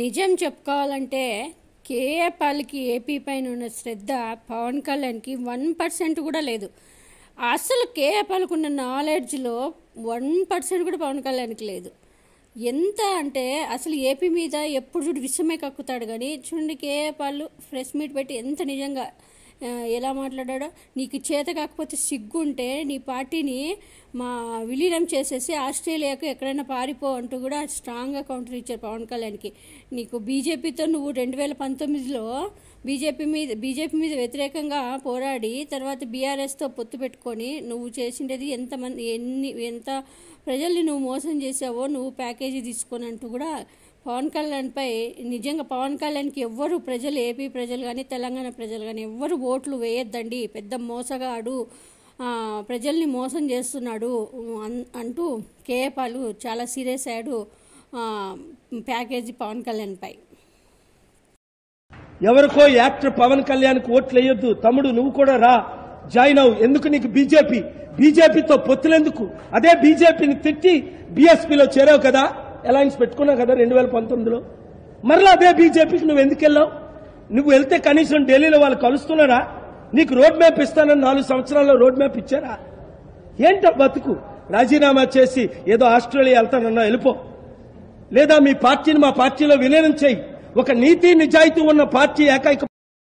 నిజం చెప్పుకోవాలంటే KA పాల్కి AP పైన ఉన్న శ్రద్ధ పవన్ కళ్యాణ్కి వన్ పర్సెంట్ కూడా లేదు అసలు కేఏ పాల్కి ఉన్న నాలెడ్జ్లో వన్ పర్సెంట్ కూడా పవన్ కళ్యాణ్కి లేదు ఎంత అంటే అసలు ఏపీ మీద ఎప్పుడు చూడు విషయమే కక్కుతాడు కానీ చూడండి కేఏ పాలు ఫ్రెష్ మీట్ పెట్టి ఎంత నిజంగా ఎలా మాట్లాడాడో నీకు చేత కాకపోతే సిగ్గుంటే నీ పార్టీని మా విలీనం చేసేసి ఆస్ట్రేలియాకు ఎక్కడైనా పారిపో అంటూ కూడా స్ట్రాంగ్గా కౌంటర్ ఇచ్చారు పవన్ కళ్యాణ్కి నీకు బీజేపీతో నువ్వు రెండు వేల పంతొమ్మిదిలో బీజేపీ మీద బీజేపీ మీద వ్యతిరేకంగా పోరాడి తర్వాత బీఆర్ఎస్తో పొత్తు పెట్టుకొని నువ్వు చేసిండేది ఎంతమంది ఎన్ని ఎంత ప్రజల్ని నువ్వు మోసం చేసావో నువ్వు ప్యాకేజీ తీసుకొని అంటూ కూడా పవన్ కళ్యాణ్పై నిజంగా పవన్ కళ్యాణ్కి ఎవ్వరు ప్రజలు ఏపీ ప్రజలు కానీ తెలంగాణ ప్రజలు కానీ ఎవ్వరు ఓట్లు వేయొద్దండి పెద్ద మోసగాడు ప్రజల్ని మోసం చేస్తున్నాడు అంటూ కేఏపాలు చాలా సీరియస్ అయ్యాడు ప్యాకేజీ పవన్ కళ్యాణ్పై ఎవరికో యాక్టర్ పవన్ కళ్యాణ్కి ఓట్లు వేయొద్దు తమ్ముడు నువ్వు కూడా రా జాయిన్ అవు ఎందుకు నీకు బీజేపీ బీజేపీతో పొత్తులెందుకు అదే బీజేపీని తిట్టి బీఎస్పీలో చేరావు కదా అలయన్స్ పెట్టుకున్నావు కదా రెండు వేల పంతొమ్మిదిలో మరలా అదే బీజేపీకి నువ్వు ఎందుకు వెళ్ళావు నువ్వు వెళ్తే కనీసం ఢిల్లీలో వాళ్ళు కలుస్తున్నారా నీకు రోడ్ మ్యాప్ ఇస్తానని నాలుగు సంవత్సరాల్లో రోడ్ మ్యాప్ ఇచ్చారా ఏంట బతుకు రాజీనామా చేసి ఏదో ఆస్ట్రేలియా వెళ్తానన్నా వెళ్ళిపో లేదా మీ పార్టీని మా పార్టీలో విలీనం చేయి ఒక నీతి నిజాయితీ ఉన్న పార్టీ ఏకైక